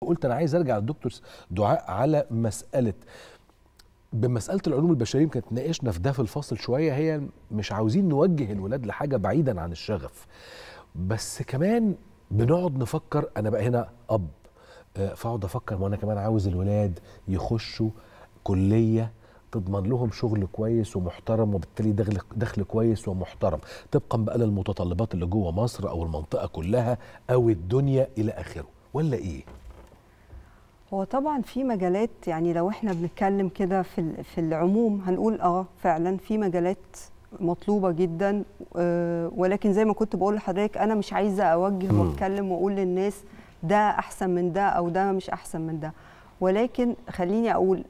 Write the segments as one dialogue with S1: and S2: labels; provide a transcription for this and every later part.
S1: قلت انا عايز ارجع للدكتور دعاء على مساله بمساله العلوم البشريه كانت ناقشنا في ده في الفصل شويه هي مش عاوزين نوجه الولاد لحاجه بعيدا عن الشغف بس كمان بنقعد نفكر انا بقى هنا اب آه، فاقعد افكر ما انا كمان عاوز الولاد يخشوا كليه تضمن لهم شغل كويس ومحترم وبالتالي دخل دخل كويس ومحترم طبقا بقى للمتطلبات اللي جوه مصر او المنطقه كلها او الدنيا الى اخره ولا ايه
S2: هو طبعا في مجالات يعني لو احنا بنتكلم كده في في العموم هنقول اه فعلا في مجالات مطلوبه جدا آه ولكن زي ما كنت بقول لحضرتك انا مش عايزه اوجه واتكلم واقول للناس ده احسن من ده او ده مش احسن من ده ولكن خليني اقول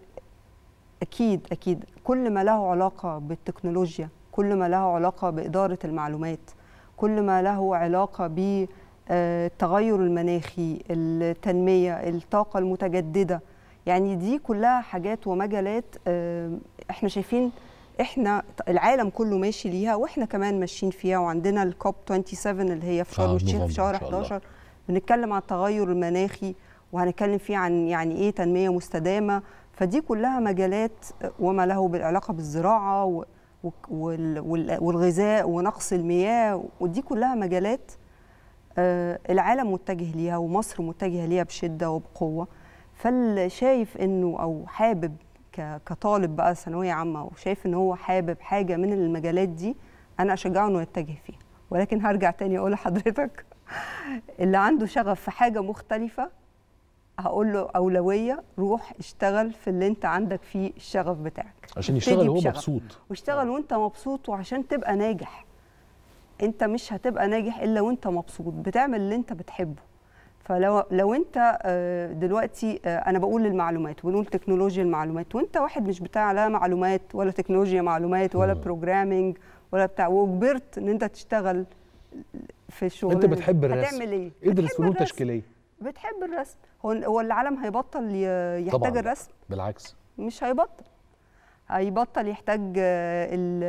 S2: اكيد اكيد كل ما له علاقه بالتكنولوجيا كل ما له علاقه باداره المعلومات كل ما له علاقه ب التغير آه، المناخي التنمية الطاقة المتجددة يعني دي كلها حاجات ومجالات آه، احنا شايفين احنا العالم كله ماشي ليها واحنا كمان ماشيين فيها وعندنا الكوب 27 اللي هي في شهر الشيخ في شهر 11 بنتكلم عن التغير المناخي وهنتكلم فيه عن يعني ايه تنميه مستدامه فدي كلها مجالات آه، وما له بالعلاقه بالزراعه والغذاء ونقص المياه ودي كلها مجالات آه، العالم متجه ليها ومصر متجهه ليها بشده وبقوه فاللي شايف انه او حابب كطالب بقى ثانويه عامه وشايف ان هو حابب حاجه من المجالات دي انا اشجعه انه يتجه فيها ولكن هرجع تاني اقول لحضرتك اللي عنده شغف في حاجه مختلفه هقول له اولويه روح اشتغل في اللي انت عندك فيه الشغف بتاعك عشان يشتغل وهو مبسوط واشتغل وانت مبسوط وعشان تبقى ناجح انت مش هتبقى ناجح الا وانت مبسوط بتعمل اللي انت بتحبه فلو لو انت آه، دلوقتي آه، انا بقول المعلومات وبنقول تكنولوجيا المعلومات وانت واحد مش بتاع لا معلومات ولا تكنولوجيا معلومات ولا بروجرامنج ولا بتاع وكبرت ان انت تشتغل في الشغل انت بتحب الرسم هتعمل ايه؟ ادرس إيه فنون تشكيليه بتحب الرسم هو هو العالم هيبطل يحتاج طبعًا الرسم؟ بالعكس مش هيبطل هيبطل يحتاج آه، ال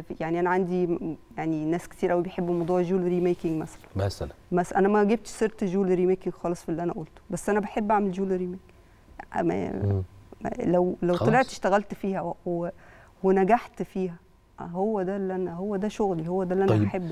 S2: ال يعني انا عندي يعني ناس كتير قوي بيحبوا موضوع الجولري ميكنج مثلا مثلا بس انا ما جبتش سيره جولري ميكنج خالص في اللي انا قلته بس انا بحب اعمل جولري ميكنج لو لو طلعت اشتغلت فيها و... و... ونجحت فيها آه، هو ده اللي انا هو ده شغلي هو ده اللي انا طيب. بحبه